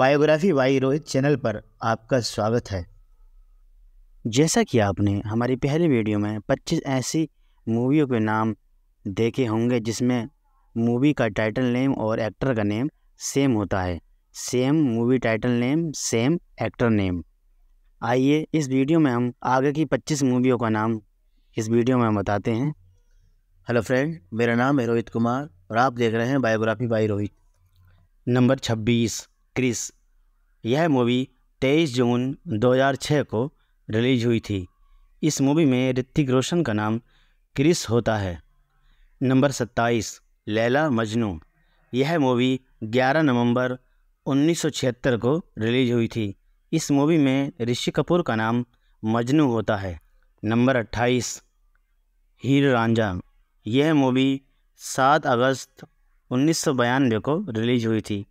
biography Y Rohit channel पर आपका स्वागत है जैसा कि आपने हमारी पहली वीडियो में 25 ऐसी मूवियों के नाम देखे होंगे जिसमें मूवी का टाइटल नेम और एक्टर का नेम सेम होता है same movie title name same actor name आइए इस वीडियो में हम आगे की 25 मूवियों का नाम इस वीडियो में हम बताते हैं हेलो फ्रेंड मेरा नाम है रोहित कुमार और आप देख रहे हैं बायोग्राफी बाई रोहित नंबर छब्बीस क्रिस यह मूवी तेईस जून 2006 को रिलीज हुई थी इस मूवी में ऋतिक रोशन का नाम क्रिस होता है नंबर 27 लैला मजनू यह मूवी 11 नवंबर 1976 को रिलीज हुई थी इस मूवी में ऋषि कपूर का नाम मजनू होता है नंबर 28 हीर रांझा यह मूवी 7 अगस्त उन्नीस को रिलीज हुई थी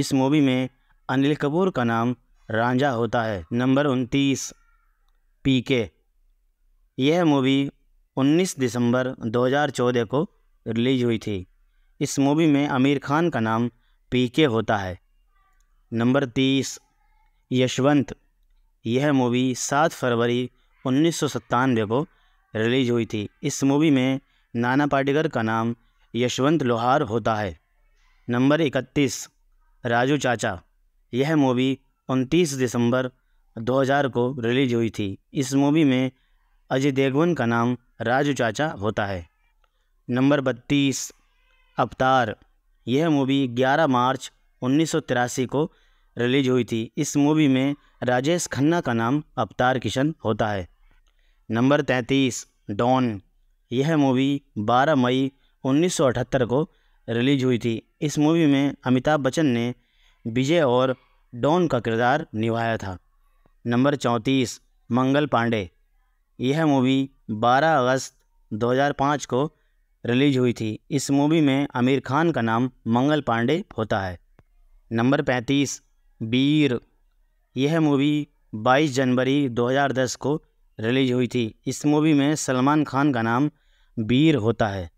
इस मूवी में अनिल कपूर का नाम रांझा होता है नंबर उनतीस पी के यह मूवी 19 दिसंबर 2014 को रिलीज हुई थी इस मूवी में आमिर खान का नाम पी के होता है नंबर तीस यशवंत यह मूवी 7 फरवरी उन्नीस को रिलीज हुई थी इस मूवी में नाना पाटेकर का नाम यशवंत लोहार होता है नंबर इकतीस राजू चाचा यह मूवी 29 दिसंबर 2000 को रिलीज हुई थी इस मूवी में अजय देवगन का नाम राजू चाचा होता है नंबर बत्तीस अवतार यह मूवी 11 मार्च उन्नीस को रिलीज हुई थी इस मूवी में राजेश खन्ना का नाम अवतार किशन होता है नंबर तैंतीस डॉन यह मूवी 12 मई 1978 को रिलीज हुई थी इस मूवी में अमिताभ बच्चन ने विजय और डॉन का किरदार निभाया था नंबर चौंतीस मंगल पांडे यह मूवी 12 अगस्त 2005 को रिलीज हुई थी इस मूवी में आमिर खान का नाम मंगल पांडे होता है नंबर पैंतीस बीर यह मूवी 22 जनवरी 2010 को रिलीज हुई थी इस मूवी में सलमान खान का नाम बीर होता है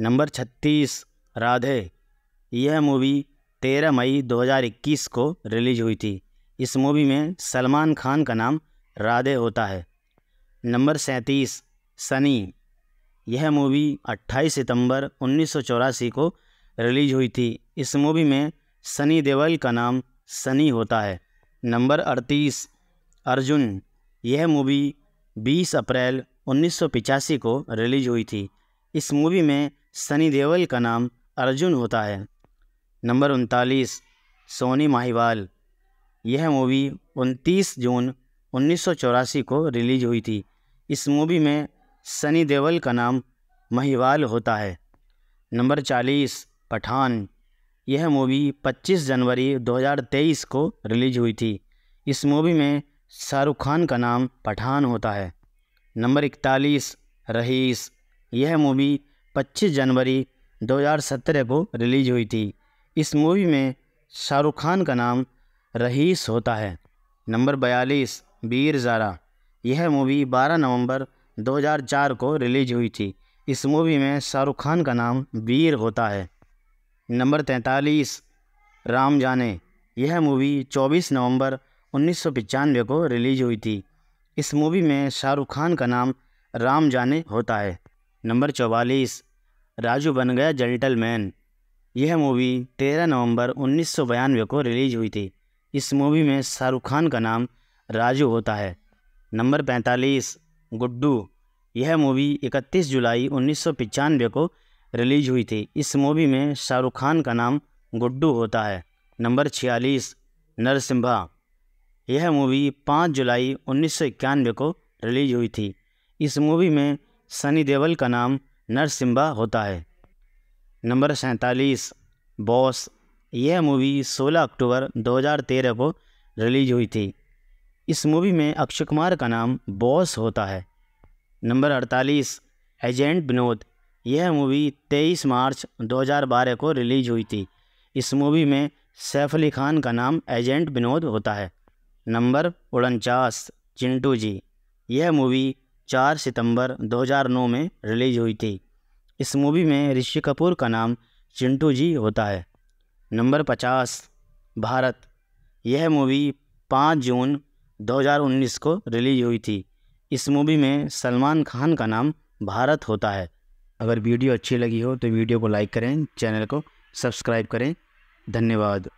नंबर छत्तीस राधे यह मूवी 13 मई 2021 को रिलीज हुई थी इस मूवी में सलमान खान का नाम राधे होता है नंबर सैंतीस सनी यह मूवी 28 सितंबर उन्नीस को रिलीज हुई थी इस मूवी में सनी देवल का नाम सनी होता है नंबर अड़तीस अर्जुन यह मूवी 20 अप्रैल उन्नीस को रिलीज हुई थी इस मूवी में सनी देवल का नाम अर्जुन होता है नंबर उनतालीस सोनी माहिवाल यह मूवी 29 जून 1984 को रिलीज हुई थी इस मूवी में सनी देवल का नाम महिवाल होता है नंबर 40 पठान यह मूवी 25 जनवरी 2023 को रिलीज हुई थी इस मूवी में शाहरुख खान का नाम पठान होता है नंबर 41 रहीस यह मूवी 25 जनवरी 2017 को रिलीज हुई थी इस मूवी में शाहरुख खान का नाम रहीस होता है नंबर बयालीस बीर ज़ारा यह मूवी 12 नवंबर 2004 को रिलीज हुई थी इस मूवी में शाहरुख खान का नाम वीर होता है नंबर तैंतालीस राम जाने यह मूवी 24 नवंबर उन्नीस को रिलीज हुई थी इस मूवी में शाहरुख खान का नाम राम जाने होता है नंबर चौवालीस राजू बन गया जेंटलमैन यह मूवी 13 नवंबर उन्नीस को रिलीज हुई थी इस मूवी में शाहरुख खान का नाम राजू होता है नंबर 45 गुड्डू यह मूवी 31 जुलाई उन्नीस को रिलीज हुई थी इस मूवी में शाहरुख खान का नाम गुड्डू होता है नंबर छियालीस नरसिम्हा यह मूवी 5 जुलाई उन्नीस को रिलीज हुई थी इस मूवी में सनी देवल का नाम नरसिम्हा होता है नंबर सैंतालीस बॉस यह मूवी 16 अक्टूबर 2013 को रिलीज हुई थी इस मूवी में अक्षय कुमार का नाम बॉस होता है नंबर अड़तालीस एजेंट विनोद यह मूवी 23 मार्च 2012 को रिलीज हुई थी इस मूवी में सैफ अली खान का नाम एजेंट विनोद होता है नंबर उनचास चिंटू जी यह मूवी 4 सितंबर 2009 में रिलीज हुई थी इस मूवी में ऋषि कपूर का नाम चिंटू जी होता है नंबर पचास भारत यह मूवी पाँच जून 2019 को रिलीज हुई थी इस मूवी में सलमान खान का नाम भारत होता है अगर वीडियो अच्छी लगी हो तो वीडियो को लाइक करें चैनल को सब्सक्राइब करें धन्यवाद